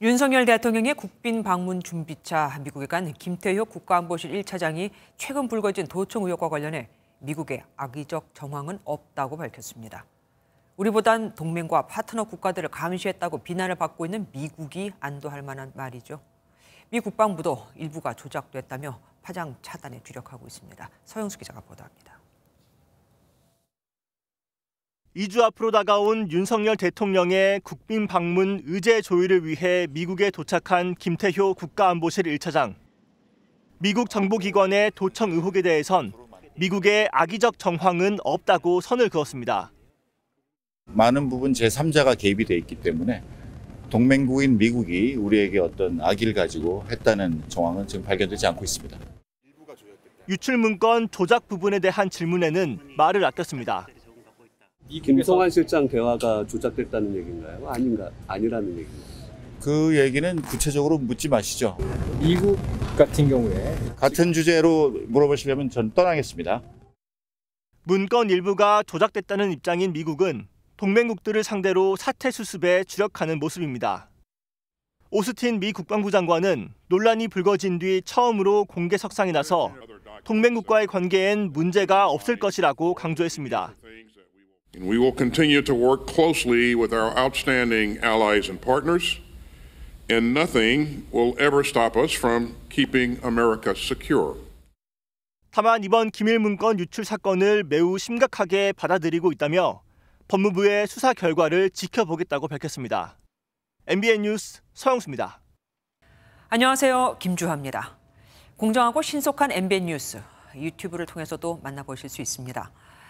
윤석열 대통령의 국빈 방문 준비차 미국에 간 김태효 국가안보실 1차장이 최근 불거진 도청 의혹과 관련해 미국의 악의적 정황은 없다고 밝혔습니다. 우리보단 동맹과 파트너 국가들을 감시했다고 비난을 받고 있는 미국이 안도할 만한 말이죠. 미 국방부도 일부가 조작됐다며 파장 차단에 주력하고 있습니다. 서영수 기자가 보도합니다. 2주 앞으로 다가온 윤석열 대통령의 국빈 방문 의제 조율을 위해 미국에 도착한 김태효 국가안보실 1차장. 미국 정보기관의 도청 의혹에 대해선 미국의 악의적 정황은 없다고 선을 그었습니다. 많은 부분 제3자가 개입이 돼 있기 때문에 동맹국인 미국이 우리에게 어떤 악의를 가지고 했다는 정황은 지금 발견되지 않고 있습니다. 유출 문건 조작 부분에 대한 질문에는 말을 아꼈습니다. 김성환 실장 대화가 조작됐다는 얘기인가요? 아닌가 아니라는 얘기인가요? 그 얘기는 구체적으로 묻지 마시죠. 미국 같은 경우에 같은 주제로 물어보시려면 전 떠나겠습니다. 문건 일부가 조작됐다는 입장인 미국은 동맹국들을 상대로 사태 수습에 주력하는 모습입니다. 오스틴 미 국방부 장관은 논란이 불거진 뒤 처음으로 공개 석상에 나서 동맹국과의 관계엔 문제가 없을 것이라고 강조했습니다. And we will continue to work closely with our outstanding allies and partners, and nothing will ever stop us from keeping America secure. 다만 이번 기밀 문건 유출 사건을 매우 심각하게 받아들이고 있다며 법무부의 수사 결과를 지켜보겠다고 밝혔습니다. MBN 뉴스 서영수입니다. 안녕하세요. 김주하입니다. 공정하고 신속한 MBN 뉴스 유튜브를 통해서도 만나보실 수 있습니다.